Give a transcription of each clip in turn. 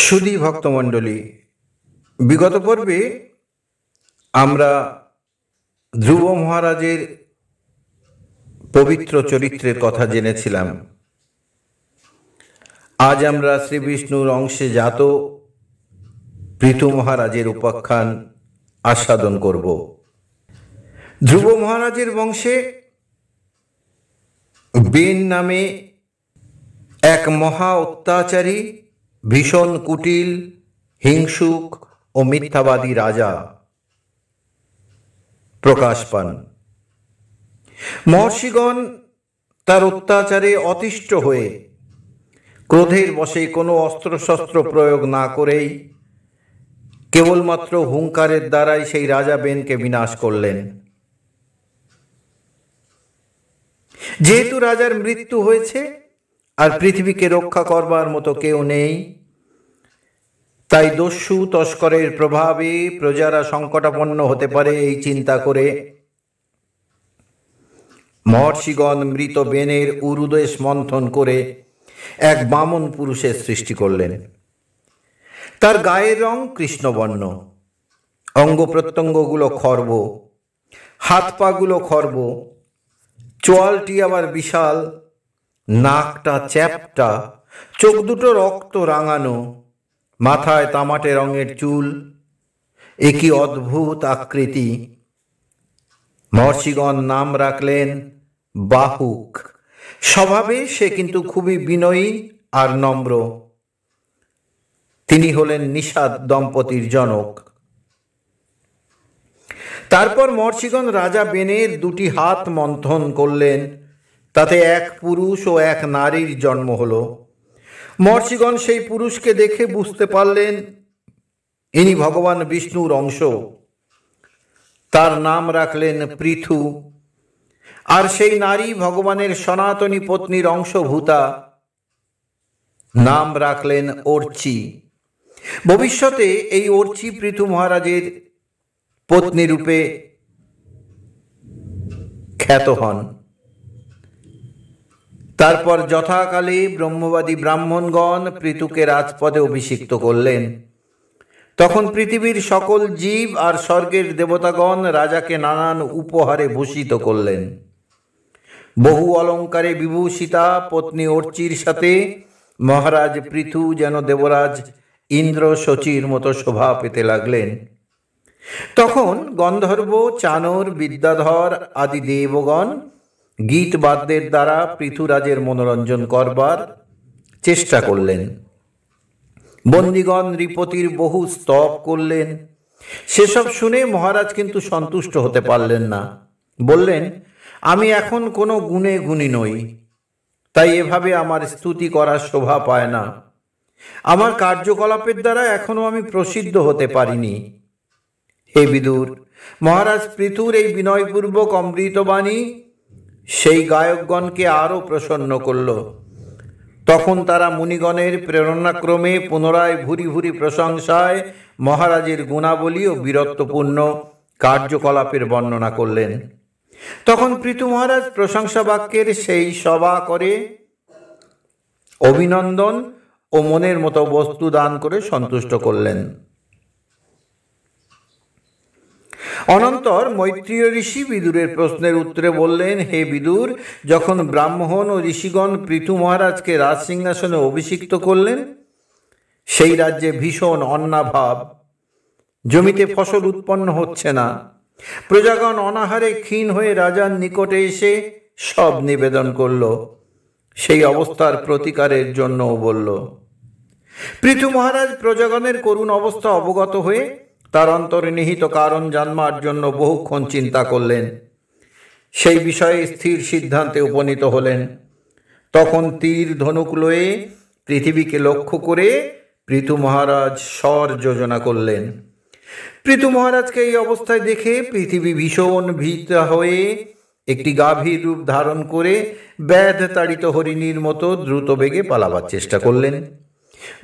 সুদী ভক্তমণ্ডলী বিগত পর্বে আমরা ধ্রুব মহারাজের পবিত্র চরিত্রের কথা জেনেছিলাম আজ আমরা শ্রীবিষ্ণুর অংশে জাত পৃথু মহারাজের উপাখ্যান আস্বাদন করব ধ্রুব মহারাজের বংশে বেন নামে এক মহা অত্যাচারী ভীষণ কুটিল হিংসুক ও মিথ্যাবাদী রাজা প্রকাশ পান মহর্ষিগণ তার অত্যাচারে অতিষ্ঠ হয়ে ক্রোধের বসে কোনো অস্ত্রশস্ত্র প্রয়োগ না করেই কেবলমাত্র হুঙ্কারের দ্বারাই সেই রাজা বেনকে বিনাশ করলেন যেহেতু রাজার মৃত্যু হয়েছে আর পৃথিবীকে রক্ষা করবার মতো কেউ নেই তাই দস্যু তস্করের প্রভাবে প্রজারা সংকটাপন্ন হতে পারে এই চিন্তা করে মহর্ষিগণ মৃত বেনের উরুদেশ মন্থন করে এক বামন পুরুষের সৃষ্টি করলেন তার গায়ের রং কৃষ্ণবর্ণ অঙ্গ প্রত্যঙ্গগুলো খর্ব হাত পাগুলো খর্ব চোয়ালটি আবার বিশাল নাকটা চ্যাপটা চোখ দুটো রক্ত রাঙানো মাথায় তামাটে রঙের চুল একই অদ্ভুত আকৃতি মহর্ষিগণ নাম রাখলেন বাহুক স্বভাবে সে কিন্তু খুবই বিনয়ী আর নম্র তিনি হলেন নিষাদ দম্পতির জনক তারপর মহর্ষিগণ রাজা বেনের দুটি হাত মন্থন করলেন তাতে এক পুরুষ ও এক নারীর জন্ম হলো মর্ষিগণ সেই পুরুষকে দেখে বুঝতে পারলেন ইনি ভগবান বিষ্ণুর অংশ তার নাম রাখলেন পৃথু আর সেই নারী ভগবানের সনাতনী পত্নীর অংশভূতা নাম রাখলেন অর্চি ভবিষ্যতে এই অর্চি পৃথু মহারাজের পত্নী রূপে খ্যাত হন তারপর যথাকালে ব্রহ্মবাদী ব্রাহ্মণগণ পৃতুকে রাজপদে অভিষিক্ত করলেন তখন পৃথিবীর সকল জীব আর স্বর্গের দেবতাগণ রাজাকে নানান উপহারে ভূষিত করলেন বহু অলঙ্কারে বিভূষিতা পত্নী অর্চির সাথে মহারাজ পৃথু যেন দেবরাজ ইন্দ্র শচির মতো শোভা পেতে লাগলেন তখন গন্ধর্ব চানর বিদ্যাধর আদি দেবগণ গীত বাদ্যের দ্বারা পৃথুরাজের মনোরঞ্জন করবার চেষ্টা করলেন বন্দিগণ নৃপতির বহু স্তব করলেন সেসব শুনে মহারাজ কিন্তু সন্তুষ্ট হতে পারলেন না বললেন আমি এখন কোনো গুণে গুণী নই তাই এভাবে আমার স্তুতি করার শোভা পায় না আমার কার্যকলাপের দ্বারা এখনও আমি প্রসিদ্ধ হতে পারিনি হে বিদুর মহারাজ পৃথুর এই বিনয়পূর্বক অমৃতবাণী সেই গায়কগণকে আরও প্রসন্ন করল তখন তারা মুনিগণের প্রেরণাক্রমে পুনরায় ভুরি ভুরি প্রশংসায় মহারাজের গুণাবলী ও বীরত্বপূর্ণ কার্যকলাপের বর্ণনা করলেন তখন পৃথু মহারাজ প্রশংসা বাক্যের সেই সভা করে অভিনন্দন ও মনের মতো বস্তু দান করে সন্তুষ্ট করলেন অনন্তর মৈত্রীয় ঋষি বিদুরের প্রশ্নের উত্তরে বললেন হে বিদুর যখন ব্রাহ্মণ ও ঋষিগণ পৃথু মহারাজকে রাজসিংহাসনে অভিষিক্ত করলেন সেই রাজ্যে ভীষণ অন্নাভাব জমিতে ফসল উৎপন্ন হচ্ছে না প্রজাগণ অনাহারে ক্ষীণ হয়ে রাজার নিকটে এসে সব নিবেদন করল সেই অবস্থার প্রতিকারের জন্যও বলল পৃথু মহারাজ প্রজাগণের করুণ অবস্থা অবগত হয়ে তার অন্তরে নিহিত কারণ জানবার জন্য বহুক্ষণ চিন্তা করলেন সেই বিষয়ে স্থির সিদ্ধান্তে উপনীত হলেন তখন তীর ধনুক লয়ে পৃথিবীকে লক্ষ্য করে পৃথু মহারাজ স্বর যোজনা করলেন পৃথু মহারাজকে এই অবস্থায় দেখে পৃথিবী ভীষণ ভীতা হয়ে একটি গাভীর রূপ ধারণ করে ব্যাধ তাড়িত হরিণীর মতো দ্রুত বেগে পালাবার চেষ্টা করলেন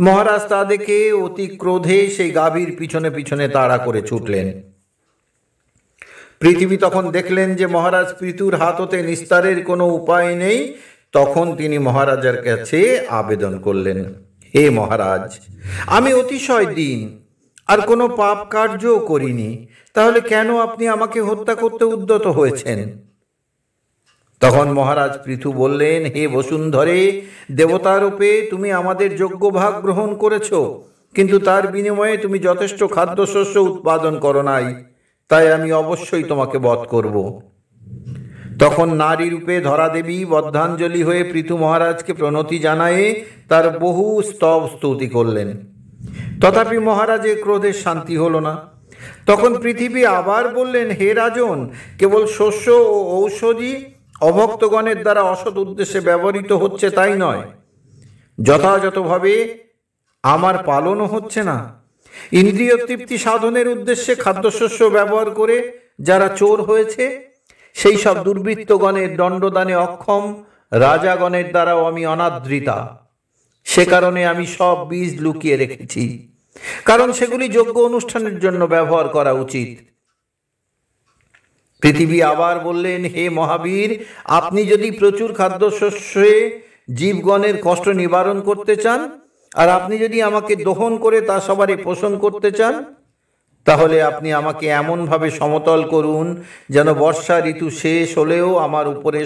মহারাজ তা দেখে অতি ক্রোধে সেই গাভীর পিছনে পিছনে তাড়া করে ছুটলেন পৃথিবী তখন দেখলেন যে মহারাজ পৃথুর হাত হতে নিস্তারের কোনো উপায় নেই তখন তিনি মহারাজার কাছে আবেদন করলেন হে মহারাজ আমি অতিশয় দিন আর কোনো পাপ কার্যও করিনি তাহলে কেন আপনি আমাকে হত্যা করতে উদ্যত হয়েছেন তখন মহারাজ পৃথু বললেন হে বসুন্ধরে দেবতারূপে তুমি আমাদের যোগ্য ভাগ গ্রহণ করেছ কিন্তু তার বিনিময়ে তুমি যথেষ্ট খাদ্যশস্য উৎপাদন করো নাই তাই আমি অবশ্যই তোমাকে বধ করব তখন নারী রূপে ধরা দেবী বদ্ধাঞ্জলি হয়ে পৃথু মহারাজকে প্রণতি জানায় তার বহু স্তব স্তুতি করলেন তথাপি মহারাজের ক্রোধের শান্তি হলো না তখন পৃথিবী আবার বললেন হে রাজন কেবল শস্য ও ঔষধি অভক্তগণের দ্বারা অসৎ উদ্দেশ্যে ব্যবহৃত হচ্ছে তাই নয় যথাযথভাবে আমার পালনও হচ্ছে না ইন্দ্রিয় তৃপ্তি সাধনের উদ্দেশ্যে খাদ্যশস্য ব্যবহার করে যারা চোর হয়েছে সেই সব দুর্বৃত্তগণের দণ্ডদানে অক্ষম রাজাগণের দ্বারাও আমি অনাদৃতা সে কারণে আমি সব বীজ লুকিয়ে রেখেছি কারণ সেগুলি যোগ্য অনুষ্ঠানের জন্য ব্যবহার করা উচিত পৃথিবী আবার বললেন হে মহাবীর আপনি যদি প্রচুর খাদ্যশস্যে জীবগণের কষ্ট নিবারণ করতে চান আর আপনি যদি আমাকে দহন করে তা সবারই পোষণ করতে চান তাহলে আপনি আমাকে এমনভাবে সমতল করুন যেন বর্ষা ঋতু শেষ হলেও আমার উপরে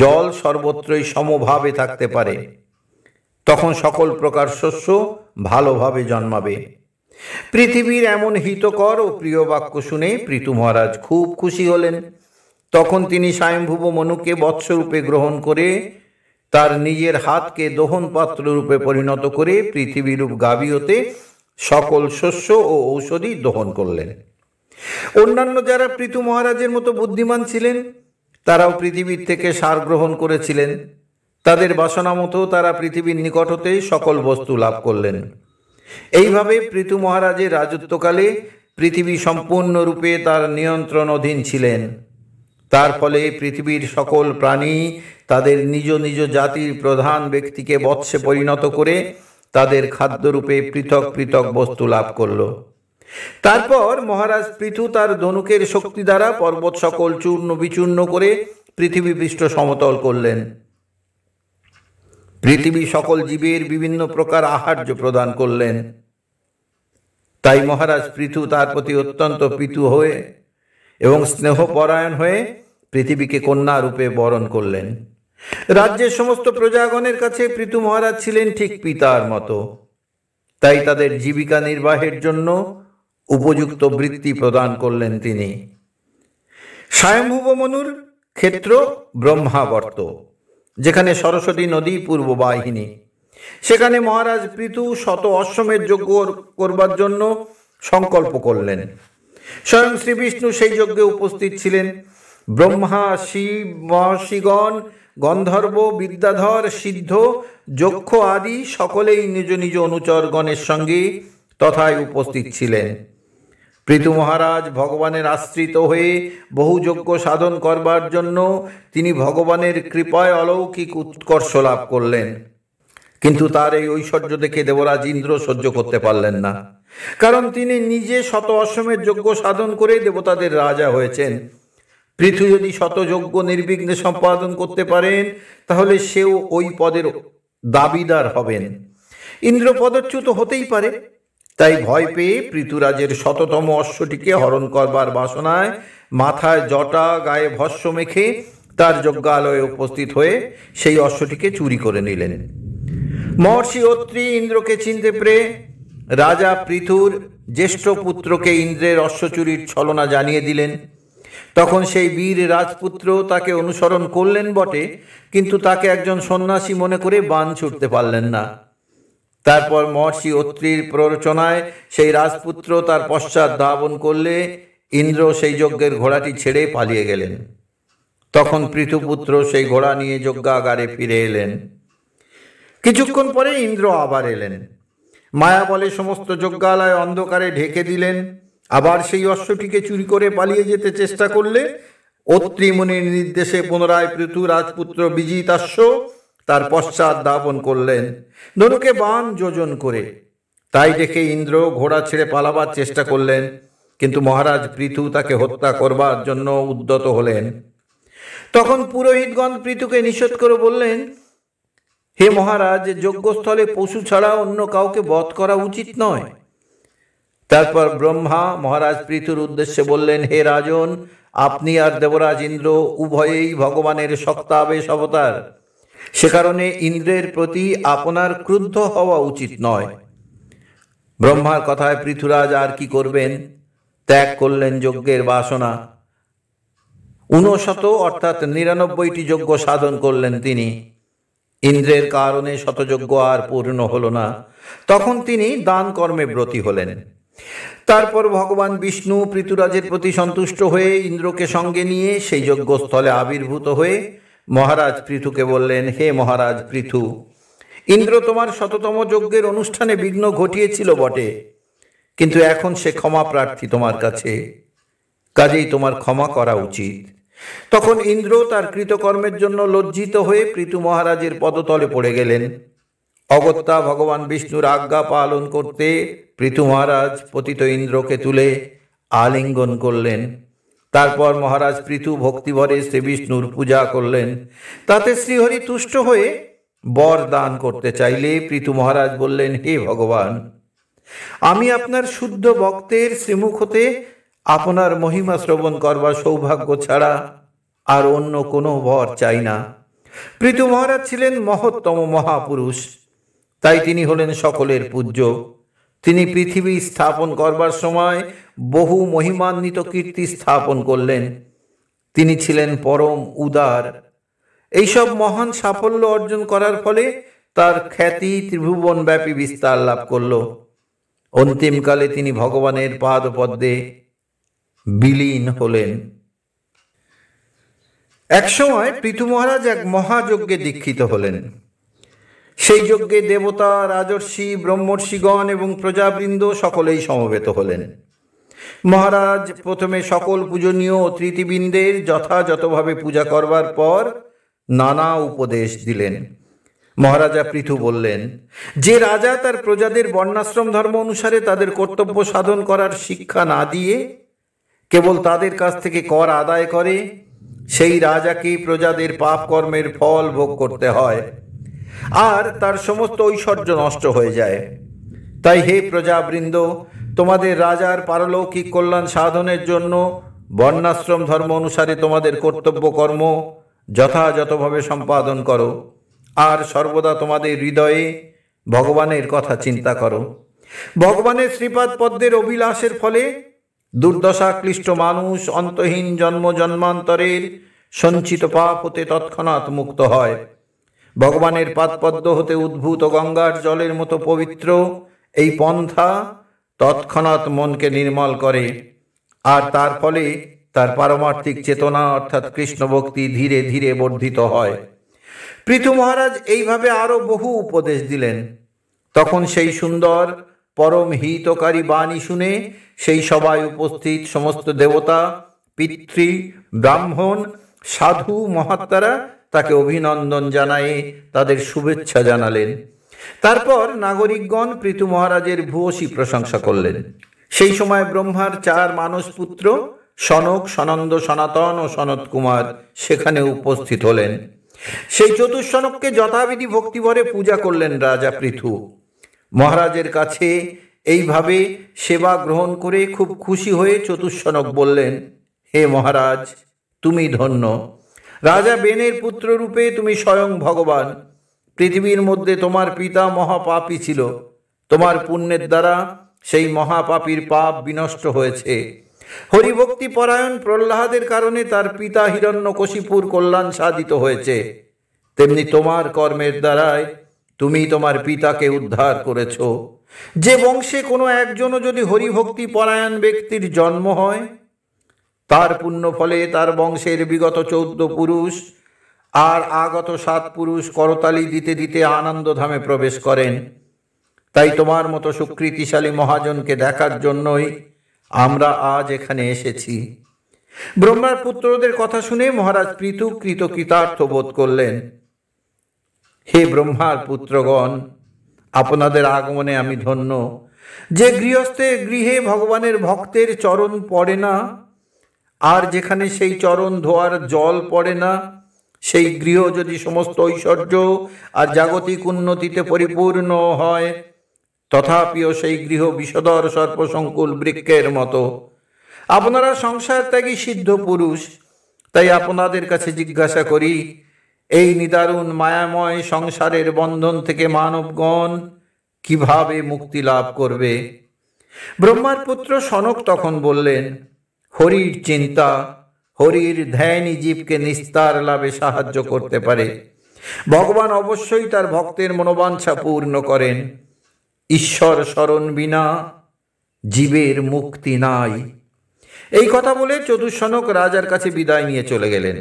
জল সর্বত্রই সমভাবে থাকতে পারে তখন সকল প্রকার শস্য ভালোভাবে জন্মাবে পৃথিবীর এমন হিতকর ও প্রিয় বাক্য শুনে প্রীতু মহারাজ খুব খুশি হলেন তখন তিনি স্বয়ংভূব মনুকে বৎসরূপে গ্রহণ করে তার নিজের হাতকে দহন পাত্র রূপে পরিণত করে পৃথিবীরূপ গাবি হতে সকল শস্য ও ঔষধি দহন করলেন অন্যান্য যারা পৃথু মহারাজের মতো বুদ্ধিমান ছিলেন তারাও পৃথিবীর থেকে সার গ্রহণ করেছিলেন তাদের বাসনা মতো তারা পৃথিবীর নিকট হতে সকল বস্তু লাভ করলেন এইভাবে পৃথু মহারাজের রাজত্বকালে পৃথিবী সম্পূর্ণরূপে তার নিয়ন্ত্রণ অধীন ছিলেন তার ফলে পৃথিবীর সকল প্রাণী তাদের নিজ নিজ জাতির প্রধান ব্যক্তিকে বৎসে পরিণত করে তাদের খাদ্যরূপে পৃথক পৃথক বস্তু লাভ করল তারপর মহারাজ পৃথু তার ধনুকের শক্তি দ্বারা পর্বত সকল চূর্ণ বিচূর্ণ করে পৃথিবী পৃষ্ঠ সমতল করলেন পৃথিবী সকল জীবের বিভিন্ন প্রকার আহার্য প্রদান করলেন তাই মহারাজ পৃথু তার প্রতি অত্যন্ত পিতু হয়ে এবং স্নেহপরায়ণ হয়ে পৃথিবীকে কন্যা রূপে বরণ করলেন রাজ্যের সমস্ত প্রজাগণের কাছে পৃথু মহারাজ ছিলেন ঠিক পিতার মতো তাই তাদের জীবিকা নির্বাহের জন্য উপযুক্ত বৃত্তি প্রদান করলেন তিনি স্বয়ম্ভুব মনুর ক্ষেত্র ব্রহ্মাবর্ত যেখানে সরস্বতী নদী পূর্ব বাহিনী সেখানে মহারাজ পৃথু শত অশ্বমের যজ্ঞ করবার জন্য সংকল্প করলেন স্বয়ং শ্রীবিষ্ণু সেই যজ্ঞে উপস্থিত ছিলেন ব্রহ্মা শিব মহর্ষিগণ গন্ধর্ব বিদ্যাধর সিদ্ধ যক্ষ আদি সকলেই নিজ নিজ অনুচরগণের সঙ্গে তথায় উপস্থিত ছিলেন পৃথু মহারাজ ভগবানের আশ্রিত হয়ে বহু যজ্ঞ সাধন করবার জন্য তিনি ভগবানের কৃপায় অলৌকিক উৎকর্ষ লাভ করলেন কিন্তু তার এই ঐশ্বর্য দেখে দেবরাজ ইন্দ্র সহ্য করতে পারলেন না কারণ তিনি নিজে শত অসমের যজ্ঞ সাধন করে দেবতাদের রাজা হয়েছেন পৃথু যদি শতযজ্ঞ নির্বিঘ্নে সম্পাদন করতে পারেন তাহলে সেও ওই পদের দাবিদার হবেন ইন্দ্র পদচ্যুত হতেই পারে তাই ভয় পেয়ে পৃথুরাজের শততম অশ্বটিকে হরণ করবার বাসনায় মাথায় জটা গায়ে ভস্য মেখে তার যজ্ঞালয়ে উপস্থিত হয়ে সেই অশ্বটিকে চুরি করে নিলেন মহর্ষি অত্রি ইন্দ্রকে চিনতে পেরে রাজা পৃথুর জ্যেষ্ঠ পুত্রকে ইন্দ্রের অশ্বচুরির ছলনা জানিয়ে দিলেন তখন সেই বীর রাজপুত্র তাকে অনুসরণ করলেন বটে কিন্তু তাকে একজন সন্ন্যাসী মনে করে বান ছুটতে পারলেন না তারপর মহর্ষি অত্রির প্ররোচনায় সেই রাজপুত্র তার পশ্চাৎ ধাবন করলে ইন্দ্র সেই যজ্ঞের ঘোড়াটি ছেড়ে পালিয়ে গেলেন তখন পৃথুপুত্র সেই ঘোড়া নিয়ে যজ্ঞাগারে ফিরে এলেন কিছুক্ষণ পরে ইন্দ্র আবার এলেন মায়া বলে সমস্ত যজ্ঞালয় অন্ধকারে ঢেকে দিলেন আবার সেই অশ্বটিকে চুরি করে পালিয়ে যেতে চেষ্টা করলে অত্রিমণির নির্দেশে পুনরায় পৃথু রাজপুত্র বিজিতাস্য তার পশ্চাৎ দাপন করলেন ধনুকে বান যোজন করে তাই দেখে ইন্দ্র ঘোড়া ছেড়ে পালাবার চেষ্টা করলেন কিন্তু মহারাজ পৃথু তাকে হত্যা করবার জন্য উদ্যত হলেন তখন পুরোহিতগণ পৃথুকে নিষেধ করে বললেন হে মহারাজ যজ্ঞস্থলে পশু ছাড়া অন্য কাউকে বধ করা উচিত নয় তারপর ব্রহ্মা মহারাজ পৃথুর উদ্দেশ্যে বললেন হে রাজন আপনি আর দেবরাজ ইন্দ্র উভয়েই ভগবানের শক্তাবেশ অবতার সে কারণে ইন্দ্রের প্রতি আপনার ক্রুদ্ধ হওয়া উচিত নয় ব্রহ্মার কথায় পৃথুরাজ আর কি করবেন ত্যাগ করলেন যজ্ঞের বাসনা ঊনশত অর্থাৎ নিরানব্বইটি যজ্ঞ সাধন করলেন তিনি ইন্দ্রের কারণে শতযজ্ঞ আর পূর্ণ হল না তখন তিনি দান কর্মে ব্রতী হলেন তারপর ভগবান বিষ্ণু পৃথুরাজের প্রতি সন্তুষ্ট হয়ে ইন্দ্রকে সঙ্গে নিয়ে সেই যজ্ঞস্থলে আবির্ভূত হয়ে মহারাজ পৃথুকে বললেন হে মহারাজ পৃথু ইন্দ্র তোমার শততম যজ্ঞের অনুষ্ঠানে বিঘ্ন ঘটিয়েছিল বটে কিন্তু এখন সে ক্ষমা প্রার্থী তোমার কাছে কাজেই তোমার ক্ষমা করা উচিত তখন ইন্দ্র তার কৃতকর্মের জন্য লজ্জিত হয়ে পৃথু মহারাজের পদতলে পড়ে গেলেন অগত্যা ভগবান বিষ্ণুর আজ্ঞা পালন করতে পৃথু মহারাজ পতিত ইন্দ্রকে তুলে আলিঙ্গন করলেন তারপর মহারাজ পৃথু ভক্তিভরে শ্রী বিষ্ণুর পূজা করলেন তাতে শ্রীহরি তুষ্ট হয়ে বর দান করতে চাইলে পৃথু মহারাজ বললেন হে ভগবান আমি আপনার শুদ্ধ ভক্তের শ্রীমুখ হতে আপনার মহিমা শ্রবণ করবার সৌভাগ্য ছাড়া আর অন্য কোনো বর চাই না পৃথু মহারাজ ছিলেন মহত্তম মহাপুরুষ তাই তিনি হলেন সকলের পূজ্য তিনি পৃথিবী স্থাপন করবার সময় বহু মহিমান্বিত কীর্তি স্থাপন করলেন তিনি ছিলেন পরম উদার এইসব মহান সাফল্য অর্জন করার ফলে তার খ্যাতি ত্রিভুবনব্যাপী বিস্তার লাভ করল অন্তিমকালে তিনি ভগবানের পাদপদ্মে বিলীন হলেন একসময় পৃথু মহারাজ এক মহাযজ্ঞে দীক্ষিত হলেন সেই যজ্ঞে দেবতা রাজর্ষি ব্রহ্মর্ষিগণ এবং প্রজাবৃন্দ সকলেই সমবেত হলেন মহারাজ প্রথমে সকল পূজনীয় অতিথিবৃন্দের যথাযথভাবে পূজা করবার পর নানা উপদেশ দিলেন মহারাজা পৃথু বললেন যে রাজা তার প্রজাদের বর্ণাশ্রম ধর্ম অনুসারে তাদের কর্তব্য সাধন করার শিক্ষা না দিয়ে কেবল তাদের কাছ থেকে কর আদায় করে সেই রাজাকে প্রজাদের পাপ কর্মের ফল ভোগ করতে হয় আর তার সমস্ত ঐশ্বর্য নষ্ট হয়ে যায় তাই হে প্রজাবৃন্দ তোমাদের রাজার পারলৌকিক কল্যাণ সাধনের জন্য বর্ণাশ্রম ধর্ম অনুসারে তোমাদের কর্তব্য কর্ম যথাযথভাবে সম্পাদন করো আর সর্বদা তোমাদের হৃদয়ে ভগবানের কথা চিন্তা করো ভগবানের শ্রীপাদ পদ্মের অভিলাষের ফলে দুর্দশা ক্লিষ্ট মানুষ অন্তহীন জন্ম জন্মান্তরের সঞ্চিত পাপ হতে তৎক্ষণাৎ মুক্ত হয় ভগবানের পাতপদ্ম হতে উদ্ভূত গঙ্গার জলের মতো পবিত্র এই পন্থা তৎক্ষণাৎ মনকে নির্মল করে আর তার ফলে তার পারমার্থিক চেতনা অর্থাৎ কৃষ্ণ ভক্তি ধীরে ধীরে বর্ধিত হয় পৃথু মহারাজ এইভাবে আরও বহু উপদেশ দিলেন তখন সেই সুন্দর পরম হিতকারী বাণী শুনে সেই সবাই উপস্থিত সমস্ত দেবতা পিতৃ ব্রাহ্মণ সাধু মহাত্মারা তাকে অভিনন্দন জানায় তাদের শুভেচ্ছা জানালেন তারপর নাগরিকগণ পৃথু মহারাজের ভূয়সী প্রশংসা করলেন সেই সময় ব্রহ্মার চার মানস পুত্র সনক সনন্দ সনাতন ও সনত কুমার সেখানে উপস্থিত হলেন সেই চতুর্সনককে যথাবিধি ভক্তিভরে পূজা করলেন রাজা পৃথু মহারাজের কাছে এইভাবে সেবা গ্রহণ করে খুব খুশি হয়ে চতুর্সনক বললেন হে মহারাজ তুমি ধন্য রাজা বেনের পুত্র রূপে তুমি স্বয়ং ভগবান পৃথিবীর মধ্যে তোমার পিতা মহাপাপী ছিল তোমার পুণ্যের দ্বারা সেই মহাপাপীর পাপ বিনষ্ট হয়েছে হরিভক্তি পরায়ণ প্রহ্লাদের কারণে তার পিতা কশিপুর কল্যাণ সাধিত হয়েছে তেমনি তোমার কর্মের দ্বারায় তুমি তোমার পিতাকে উদ্ধার করেছ যে বংশে কোনো একজনও যদি হরিভক্তি পরায়ণ ব্যক্তির জন্ম হয় তার পুণ্য ফলে তার বংশের বিগত চৌদ্দ পুরুষ আর আগত সাত পুরুষ করতালি দিতে দিতে আনন্দধামে প্রবেশ করেন তাই তোমার মতো সুকৃতিশালী মহাজনকে দেখার জন্যই আমরা আজ এখানে এসেছি ব্রহ্মার পুত্রদের কথা শুনে মহারাজ পৃথু কৃতকৃতার্থ বোধ করলেন হে ব্রহ্মার পুত্রগণ আপনাদের আগমনে আমি ধন্য যে গৃহস্থে গৃহে ভগবানের ভক্তের চরণ পড়ে না আর যেখানে সেই চরণ ধোয়ার জল পড়ে না সেই গৃহ যদি সমস্ত ঐশ্বর্য আর জাগতিক উন্নতিতে পরিপূর্ণ হয় তথাপিও সেই গৃহ বিষদর সর্পসংকুল বৃক্ষের মতো আপনারা সংসার ত্যাগী সিদ্ধ পুরুষ তাই আপনাদের কাছে জিজ্ঞাসা করি এই নিদারুণ মায়াময় সংসারের বন্ধন থেকে মানবগণ কিভাবে মুক্তি লাভ করবে ব্রহ্মার পুত্র সনক তখন বললেন হরির চিন্তা হরির ধ্যানই জীবকে নিস্তার লাভে সাহায্য করতে পারে ভগবান অবশ্যই তার ভক্তের মনোবাঞ্ছা পূর্ণ করেন ঈশ্বর স্মরণ বিনা জীবের মুক্তি নাই এই কথা বলে চতুর্শনক রাজার কাছে বিদায় নিয়ে চলে গেলেন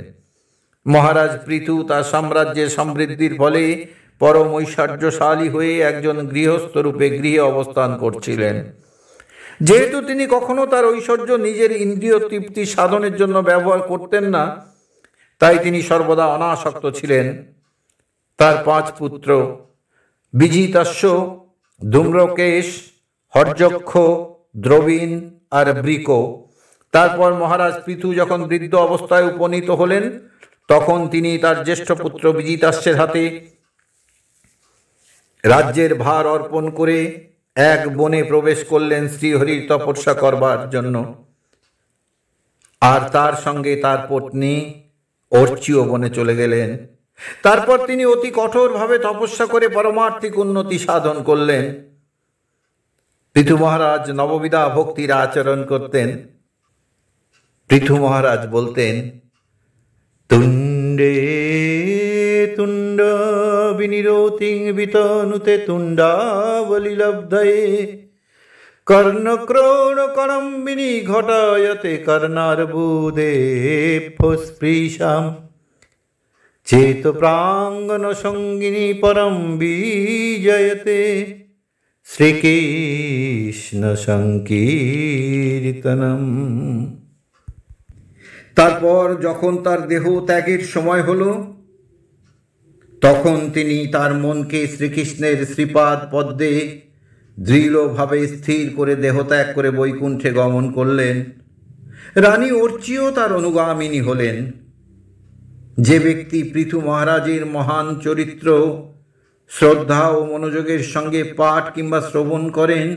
মহারাজ পৃথু তার সাম্রাজ্যের সমৃদ্ধির ফলে পরম ঐশ্বর্যশালী হয়ে একজন গৃহস্থরূপে গৃহে অবস্থান করছিলেন যেহেতু তিনি কখনো তার ঐশ্বর্য নিজের ইন্দ্রিয় তৃপ্তি সাধনের জন্য ব্যবহার করতেন না তাই তিনি সর্বদা অনাসক্ত ছিলেন তার পাঁচ পুত্র বিজিতাস্য ধূম্রকেশ হরযক্ষ দ্রবীণ আর ব্রিকো তারপর মহারাজ পৃথু যখন বৃদ্ধ অবস্থায় উপনীত হলেন তখন তিনি তার জ্যেষ্ঠ পুত্র বিজিতাস্যের হাতে রাজ্যের ভার অর্পণ করে এক বনে প্রবেশ করলেন শ্রীহরির তপস্যা করবার জন্য আর তার সঙ্গে তার পত্নী অর্চিও বনে চলে গেলেন তারপর তিনি অতি কঠোরভাবে তপস্যা করে পরমার্থিক উন্নতি সাধন করলেন পৃথু মহারাজ নববিদা ভক্তির আচরণ করতেন পৃথু মহারাজ বলতেন তুণ্ডে তুণ্ড বিনিরোতিং বিতনুতে তুণ্ডাবলিলব্ধয়ে কর্ণক্রৌণকরম্বিনী ঘটায়তে কর্ণার্বুদে স্পৃশাম চেত প্রাঙ্গনসঙ্গিনী পরম বিজয়তে শ্রীকৃষ্ণসংকীর্তনম তারপর যখন তার দেহ ত্যাগের সময় হলো তখন তিনি তার মনকে শ্রীকৃষ্ণের শ্রীপাদ পদ্মে দৃঢ়ভাবে স্থির করে দেহত্যাগ করে বৈকুণ্ঠে গমন করলেন রানী অর্চিও তার অনুগামিনী হলেন যে ব্যক্তি পৃথু মহারাজের মহান চরিত্র শ্রদ্ধা ও মনোযোগের সঙ্গে পাঠ কিংবা শ্রবণ করেন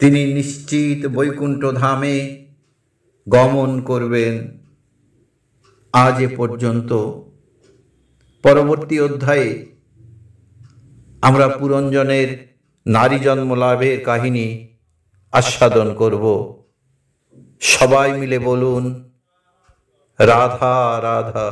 তিনি নিশ্চিত বৈকুণ্ঠ ধামে গমন করবেন আজ এ পর্যন্ত পরবর্তী অধ্যায়ে আমরা পুরঞ্জনের নারী জন্ম লাভের কাহিনী আস্বাদন করব সবাই মিলে বলুন রাধা রাধা